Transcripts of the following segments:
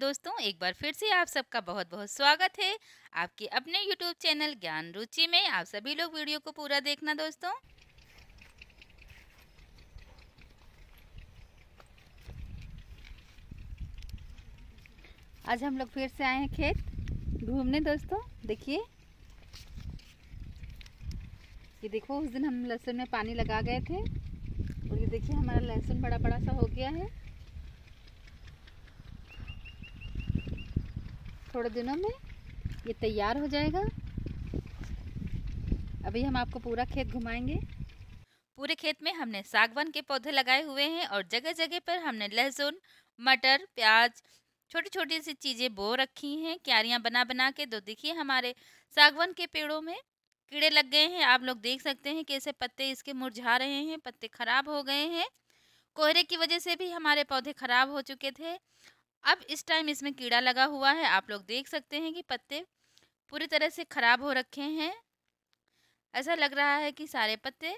दोस्तों एक बार फिर से आप सबका बहुत बहुत स्वागत है आपके अपने यूट्यूब चैनल ज्ञान रुचि में आप सभी लोग वीडियो को पूरा देखना दोस्तों आज हम लोग फिर से आए हैं खेत घूमने दोस्तों देखिए ये देखो उस दिन हम लहसुन में पानी लगा गए थे और ये देखिए हमारा लहसुन बड़ा बड़ा सा हो गया है थोड़े दिनों में ये तैयार हो जाएगा अभी हम आपको पूरा खेत घुमाएंगे पूरे खेत में हमने सागवान के पौधे लगाए हुए हैं और जगह जगह पर हमने लहसुन मटर प्याज छोटी छोटी सी चीज़ें बो रखी हैं क्यारियाँ बना बना के तो देखिए हमारे सागवान के पेड़ों में कीड़े लग गए हैं आप लोग देख सकते हैं कैसे पत्ते इसके मुरझा रहे हैं पत्ते खराब हो गए हैं कोहरे की वजह से भी हमारे पौधे खराब हो चुके थे अब इस टाइम इसमें कीड़ा लगा हुआ है आप लोग देख सकते हैं कि पत्ते पूरी तरह से ख़राब हो रखे हैं ऐसा लग रहा है कि सारे पत्ते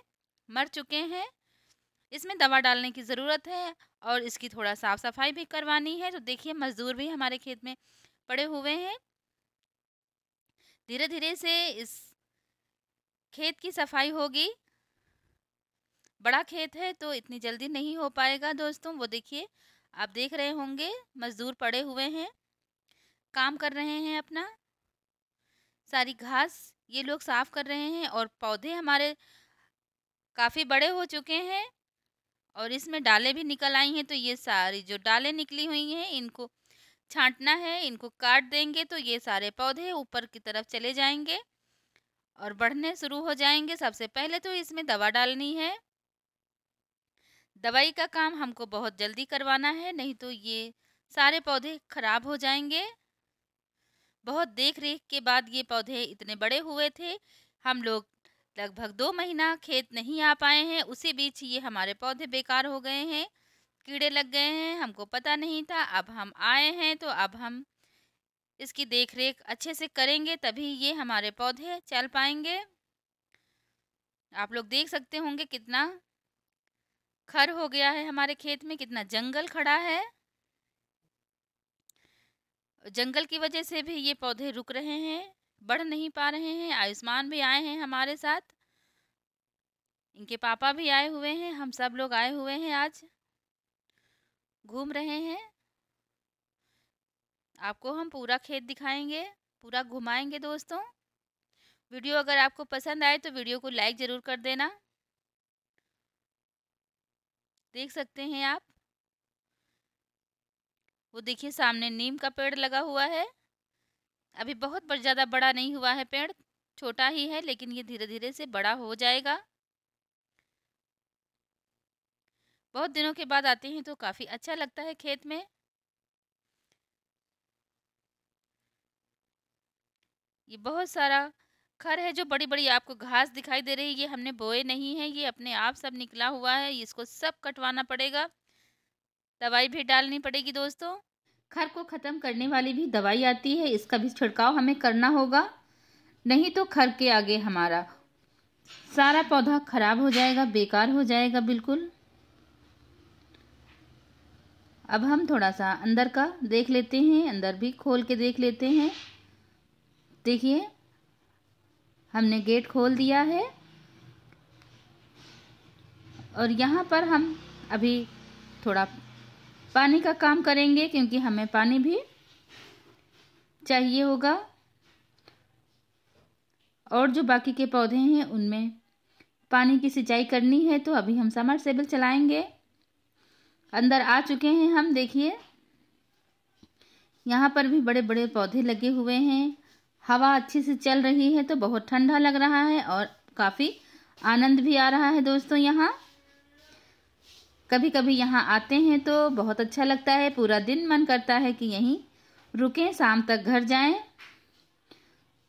मर चुके हैं इसमें दवा डालने की ज़रूरत है और इसकी थोड़ा साफ़ सफाई भी करवानी है तो देखिए मज़दूर भी हमारे खेत में पड़े हुए हैं धीरे धीरे से इस खेत की सफाई होगी बड़ा खेत है तो इतनी जल्दी नहीं हो पाएगा दोस्तों वो देखिए आप देख रहे होंगे मज़दूर पड़े हुए हैं काम कर रहे हैं अपना सारी घास ये लोग साफ़ कर रहे हैं और पौधे हमारे काफ़ी बड़े हो चुके हैं और इसमें डालें भी निकल आई हैं तो ये सारी जो डालें निकली हुई हैं इनको छांटना है इनको काट देंगे तो ये सारे पौधे ऊपर की तरफ चले जाएंगे और बढ़ने शुरू हो जाएंगे सबसे पहले तो इसमें दवा डालनी है दवाई का काम हमको बहुत जल्दी करवाना है नहीं तो ये सारे पौधे खराब हो जाएंगे बहुत देख रेख के बाद ये पौधे इतने बड़े हुए थे हम लोग लगभग दो महीना खेत नहीं आ पाए हैं उसी बीच ये हमारे पौधे बेकार हो गए हैं कीड़े लग गए हैं हमको पता नहीं था अब हम आए हैं तो अब हम इसकी देख रेख अच्छे से करेंगे तभी ये हमारे पौधे चल पाएंगे आप लोग देख सकते होंगे कितना खर हो गया है हमारे खेत में कितना जंगल खड़ा है जंगल की वजह से भी ये पौधे रुक रहे हैं बढ़ नहीं पा रहे हैं आयुष्मान भी आए हैं हमारे साथ इनके पापा भी आए हुए हैं हम सब लोग आए हुए हैं आज घूम रहे हैं आपको हम पूरा खेत दिखाएंगे पूरा घुमाएंगे दोस्तों वीडियो अगर आपको पसंद आए तो वीडियो को लाइक ज़रूर कर देना देख सकते हैं आप वो देखिए सामने नीम का पेड़ लगा हुआ है अभी बहुत बड़ ज़्यादा बड़ा नहीं हुआ है पेड़ छोटा ही है लेकिन ये धीरे धीरे से बड़ा हो जाएगा बहुत दिनों के बाद आते हैं तो काफ़ी अच्छा लगता है खेत में ये बहुत सारा खर है जो बड़ी बड़ी आपको घास दिखाई दे रही है ये हमने बोए नहीं है ये अपने आप सब निकला हुआ है इसको सब कटवाना पड़ेगा दवाई भी डालनी पड़ेगी दोस्तों खर को ख़त्म करने वाली भी दवाई आती है इसका भी छिड़काव हमें करना होगा नहीं तो खर के आगे हमारा सारा पौधा खराब हो जाएगा बेकार हो जाएगा बिल्कुल अब हम थोड़ा सा अंदर का देख लेते हैं अंदर भी खोल के देख लेते हैं देखिए हमने गेट खोल दिया है और यहाँ पर हम अभी थोड़ा पानी का काम करेंगे क्योंकि हमें पानी भी चाहिए होगा और जो बाकी के पौधे हैं उनमें पानी की सिंचाई करनी है तो अभी हम समर सेबल चलाएंगे अंदर आ चुके हैं हम देखिए यहाँ पर भी बड़े बड़े पौधे लगे हुए हैं हवा अच्छे से चल रही है तो बहुत ठंडा लग रहा है और काफ़ी आनंद भी आ रहा है दोस्तों यहाँ कभी कभी यहाँ आते हैं तो बहुत अच्छा लगता है पूरा दिन मन करता है कि यहीं रुकें शाम तक घर जाएं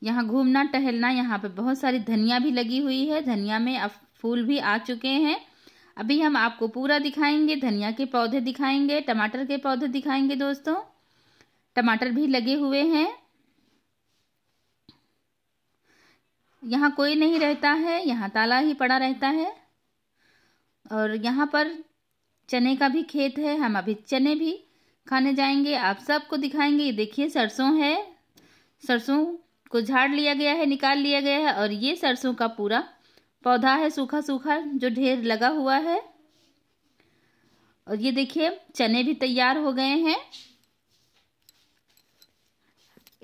यहाँ घूमना टहलना यहाँ पे बहुत सारी धनिया भी लगी हुई है धनिया में अब फूल भी आ चुके हैं अभी हम आपको पूरा दिखाएंगे धनिया के पौधे दिखाएंगे टमाटर के पौधे दिखाएंगे दोस्तों टमाटर भी लगे हुए हैं यहाँ कोई नहीं रहता है यहाँ ताला ही पड़ा रहता है और यहाँ पर चने का भी खेत है हम अभी चने भी खाने जाएंगे आप सबको दिखाएंगे देखिए सरसों है सरसों को झाड़ लिया गया है निकाल लिया गया है और ये सरसों का पूरा पौधा है सूखा सूखा जो ढेर लगा हुआ है और ये देखिए चने भी तैयार हो गए हैं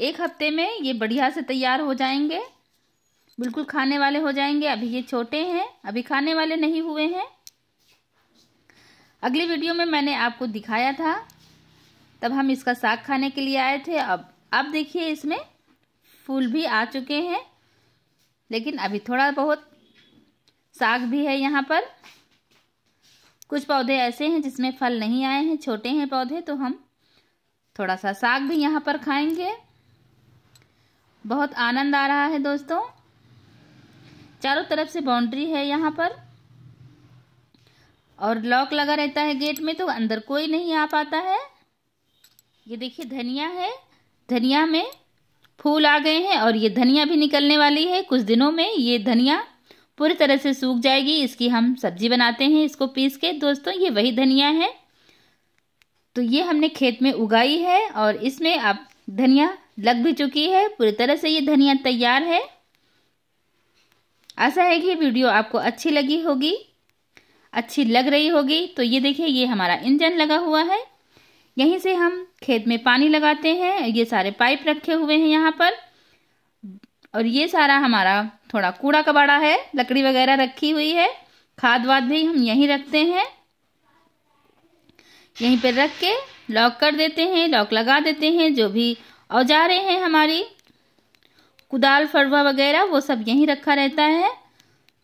एक हफ्ते में ये बढ़िया से तैयार हो जाएंगे बिल्कुल खाने वाले हो जाएंगे अभी ये छोटे हैं अभी खाने वाले नहीं हुए हैं अगली वीडियो में मैंने आपको दिखाया था तब हम इसका साग खाने के लिए आए थे अब अब देखिए इसमें फूल भी आ चुके हैं लेकिन अभी थोड़ा बहुत साग भी है यहाँ पर कुछ पौधे ऐसे हैं जिसमें फल नहीं आए हैं छोटे हैं पौधे तो हम थोड़ा सा साग भी यहाँ पर खाएंगे बहुत आनंद आ रहा है दोस्तों चारों तरफ से बाउंड्री है यहाँ पर और लॉक लगा रहता है गेट में तो अंदर कोई नहीं आ पाता है ये देखिए धनिया है धनिया में फूल आ गए हैं और ये धनिया भी निकलने वाली है कुछ दिनों में ये धनिया पूरी तरह से सूख जाएगी इसकी हम सब्जी बनाते हैं इसको पीस के दोस्तों ये वही धनिया है तो ये हमने खेत में उगाई है और इसमें अब धनिया लग भी चुकी है पूरी तरह से ये धनिया तैयार है आशा है कि वीडियो आपको अच्छी लगी होगी अच्छी लग रही होगी तो ये देखिए ये हमारा इंजन लगा हुआ है यहीं से हम खेत में पानी लगाते हैं ये सारे पाइप रखे हुए हैं यहाँ पर और ये सारा हमारा थोड़ा कूड़ा कबाड़ा है लकड़ी वगैरह रखी हुई है खाद वाद भी हम यहीं रखते हैं यहीं पर रख के लॉक कर देते हैं लॉक लगा देते हैं जो भी औजारे हैं हमारी कुदाल फरवा वगैरह वो सब यहीं रखा रहता है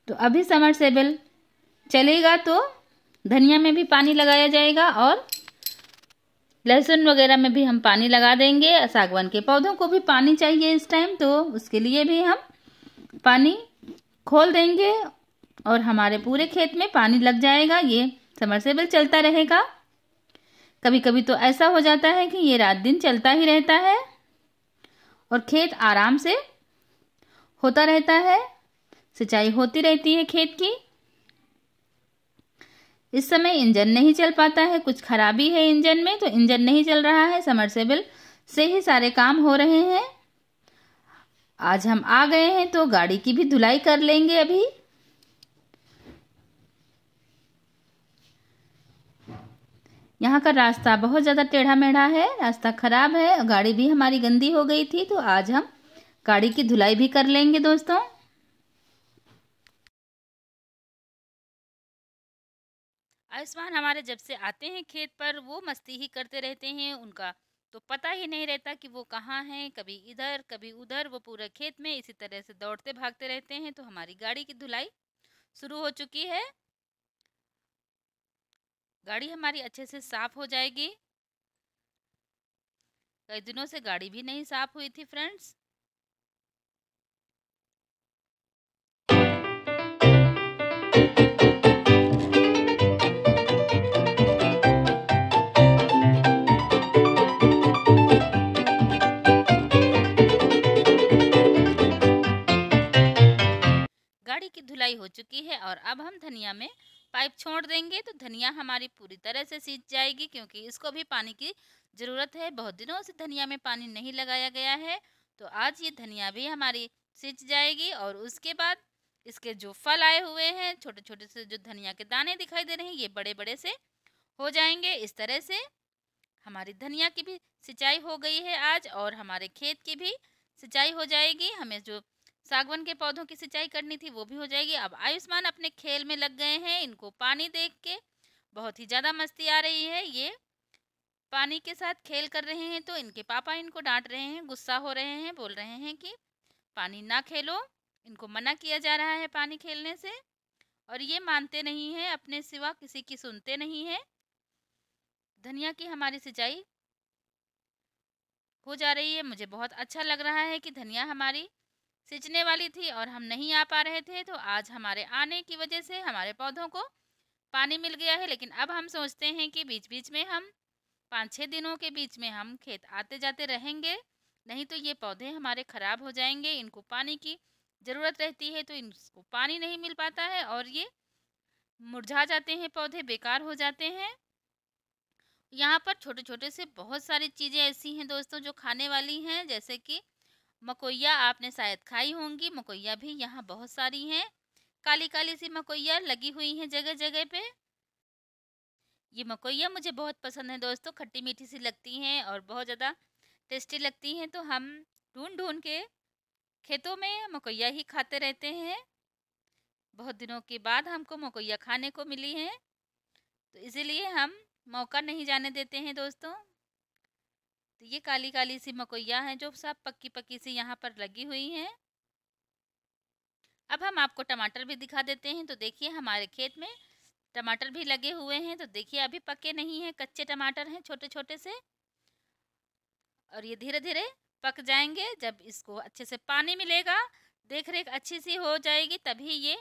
तो अभी समर सेबल चलेगा तो धनिया में भी पानी लगाया जाएगा और लहसुन वगैरह में भी हम पानी लगा देंगे सागवान के पौधों को भी पानी चाहिए इस टाइम तो उसके लिए भी हम पानी खोल देंगे और हमारे पूरे खेत में पानी लग जाएगा ये समरसेबल चलता रहेगा कभी कभी तो ऐसा हो जाता है कि ये रात दिन चलता ही रहता है और खेत आराम से होता रहता है सिंचाई होती रहती है खेत की इस समय इंजन नहीं चल पाता है कुछ खराबी है इंजन में तो इंजन नहीं चल रहा है समरसेबल से ही सारे काम हो रहे हैं आज हम आ गए हैं तो गाड़ी की भी धुलाई कर लेंगे अभी यहाँ का रास्ता बहुत ज़्यादा टेढ़ा मेढ़ा है रास्ता ख़राब है गाड़ी भी हमारी गंदी हो गई थी तो आज हम गाड़ी की धुलाई भी कर लेंगे दोस्तों आयुष्मान हमारे जब से आते हैं खेत पर वो मस्ती ही करते रहते हैं उनका तो पता ही नहीं रहता कि वो कहाँ हैं कभी इधर कभी उधर वो पूरे खेत में इसी तरह से दौड़ते भागते रहते हैं तो हमारी गाड़ी की धुलाई शुरू हो चुकी है गाड़ी हमारी अच्छे से साफ हो जाएगी कई दिनों से गाड़ी भी नहीं साफ हुई थी फ्रेंड्स चुकी है और अब हम धनिया में पाइप छोड़ देंगे तो धनिया हमारी पूरी तरह से सींच जाएगी क्योंकि इसको भी पानी की ज़रूरत है बहुत दिनों से धनिया में पानी नहीं लगाया गया है तो आज ये धनिया भी हमारी सींच जाएगी और उसके बाद इसके जो फल आए हुए हैं छोटे छोटे से जो धनिया के दाने दिखाई दे रहे हैं ये बड़े बड़े से हो जाएंगे इस तरह से हमारी धनिया की भी सिंचाई हो गई है आज और हमारे खेत की भी सिंचाई हो जाएगी हमें जो सागवन के पौधों की सिंचाई करनी थी वो भी हो जाएगी अब आयुष्मान अपने खेल में लग गए हैं इनको पानी देख के बहुत ही ज़्यादा मस्ती आ रही है ये पानी के साथ खेल कर रहे हैं तो इनके पापा इनको डांट रहे हैं गुस्सा हो रहे हैं बोल रहे हैं कि पानी ना खेलो इनको मना किया जा रहा है पानी खेलने से और ये मानते नहीं हैं अपने सिवा किसी की सुनते नहीं हैं धनिया की हमारी सिंचाई हो जा रही है मुझे बहुत अच्छा लग रहा है कि धनिया हमारी सींचने वाली थी और हम नहीं आ पा रहे थे तो आज हमारे आने की वजह से हमारे पौधों को पानी मिल गया है लेकिन अब हम सोचते हैं कि बीच बीच में हम पाँच छः दिनों के बीच में हम खेत आते जाते रहेंगे नहीं तो ये पौधे हमारे ख़राब हो जाएंगे इनको पानी की ज़रूरत रहती है तो इनको पानी नहीं मिल पाता है और ये मुरझा जाते हैं पौधे बेकार हो जाते हैं यहाँ पर छोटे छोटे से बहुत सारी चीज़ें ऐसी हैं दोस्तों जो खाने वाली हैं जैसे कि मकोया आपने शायद खाई होंगी मकोया भी यहाँ बहुत सारी हैं काली काली सी मकोया लगी हुई हैं जगह जगह पे ये मकोया मुझे बहुत पसंद है दोस्तों खट्टी मीठी सी लगती हैं और बहुत ज़्यादा टेस्टी लगती हैं तो हम ढूंढ ढूंढ के खेतों में मकोया ही खाते रहते हैं बहुत दिनों के बाद हमको मकोया खाने को मिली है तो इसीलिए हम मौका नहीं जाने देते हैं दोस्तों तो ये काली काली सी मकोया हैं जो सब पक्की पक्की सी यहाँ पर लगी हुई हैं अब हम आपको टमाटर भी दिखा देते हैं तो देखिए हमारे खेत में टमाटर भी लगे हुए हैं तो देखिए अभी पके नहीं हैं कच्चे टमाटर हैं छोटे छोटे से और ये धीरे धीरे पक जाएंगे जब इसको अच्छे से पानी मिलेगा देख रेख अच्छी सी हो जाएगी तभी ये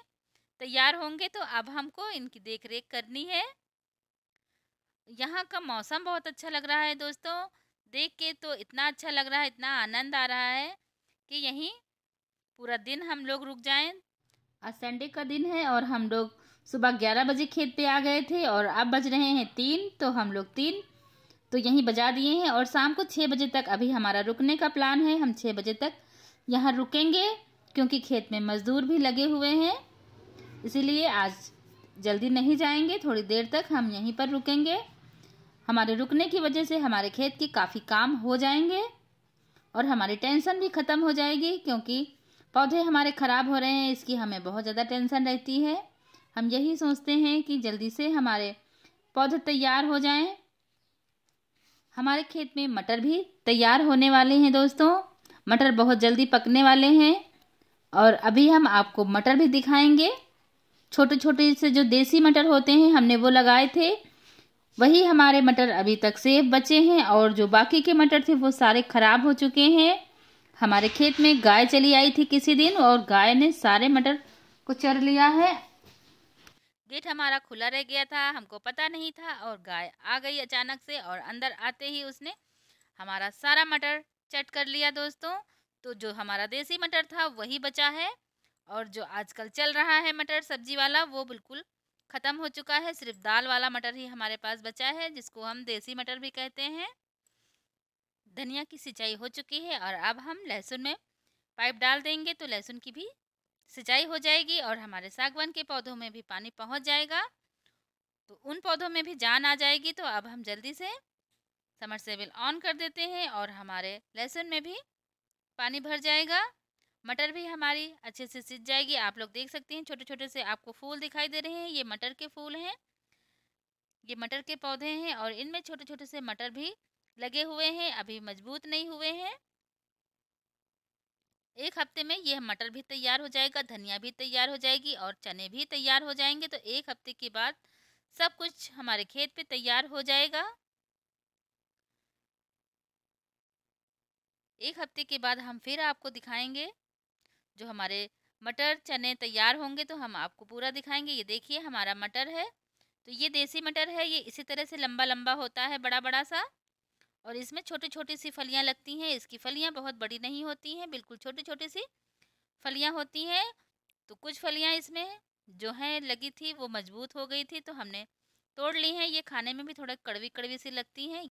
तैयार होंगे तो अब हमको इनकी देख रेख करनी है यहाँ का मौसम बहुत अच्छा लग रहा है दोस्तों देख के तो इतना अच्छा लग रहा है इतना आनंद आ रहा है कि यहीं पूरा दिन हम लोग रुक जाएं आज संडे का दिन है और हम लोग सुबह ग्यारह बजे खेत पे आ गए थे और अब बज रहे हैं तीन तो हम लोग तीन तो यहीं बजा दिए हैं और शाम को छः बजे तक अभी हमारा रुकने का प्लान है हम छः बजे तक यहाँ रुकेंगे क्योंकि खेत में मज़दूर भी लगे हुए हैं इसीलिए आज जल्दी नहीं जाएंगे थोड़ी देर तक हम यहीं पर रुकेंगे हमारे रुकने की वजह से हमारे खेत के काफ़ी काम हो जाएंगे और हमारी टेंशन भी ख़त्म हो जाएगी क्योंकि पौधे हमारे ख़राब हो रहे हैं इसकी हमें बहुत ज़्यादा टेंशन रहती है हम यही सोचते हैं कि जल्दी से हमारे पौधे तैयार हो जाएं हमारे खेत में मटर भी तैयार होने वाले हैं दोस्तों मटर बहुत जल्दी पकने वाले हैं और अभी हम आपको मटर भी दिखाएंगे छोटे छोटे से जो देसी मटर होते हैं हमने वो लगाए थे वही हमारे मटर अभी तक सेफ बचे हैं और जो बाकी के मटर थे वो सारे खराब हो चुके हैं हमारे खेत में गाय चली आई थी किसी दिन और गाय ने सारे मटर को चर लिया है गेट हमारा खुला रह गया था हमको पता नहीं था और गाय आ गई अचानक से और अंदर आते ही उसने हमारा सारा मटर चट कर लिया दोस्तों तो जो हमारा देसी मटर था वही बचा है और जो आजकल चल रहा है मटर सब्जी वाला वो बिल्कुल ख़त्म हो चुका है सिर्फ दाल वाला मटर ही हमारे पास बचा है जिसको हम देसी मटर भी कहते हैं धनिया की सिंचाई हो चुकी है और अब हम लहसुन में पाइप डाल देंगे तो लहसुन की भी सिंचाई हो जाएगी और हमारे सागवान के पौधों में भी पानी पहुंच जाएगा तो उन पौधों में भी जान आ जाएगी तो अब हम जल्दी से समर सेबिल ऑन कर देते हैं और हमारे लहसुन में भी पानी भर जाएगा मटर भी हमारी अच्छे से सिज जाएगी आप लोग देख सकते हैं छोटे छोटे से आपको फूल दिखाई दे रहे हैं ये मटर के फूल हैं ये मटर के पौधे हैं और इनमें छोटे छोटे से मटर भी लगे हुए हैं अभी मजबूत नहीं हुए हैं एक हफ्ते में यह मटर भी तैयार हो जाएगा धनिया भी तैयार हो जाएगी और चने भी तैयार हो जाएंगे तो एक हफ्ते के बाद सब कुछ हमारे खेत पे तैयार हो जाएगा एक हफ्ते के बाद हम फिर आपको दिखाएंगे जो हमारे मटर चने तैयार होंगे तो हम आपको पूरा दिखाएंगे ये देखिए हमारा मटर है तो ये देसी मटर है ये इसी तरह से लंबा लंबा होता है बड़ा बड़ा सा और इसमें छोटी छोटी सी फलियाँ लगती हैं इसकी फलियाँ बहुत बड़ी नहीं होती हैं बिल्कुल छोटी छोटी सी फलियाँ होती हैं तो कुछ फलियाँ इसमें जो हैं लगी थी वो मजबूत हो गई थी तो हमने तोड़ ली हैं ये खाने में भी थोड़ा कड़वी कड़वी सी लगती हैं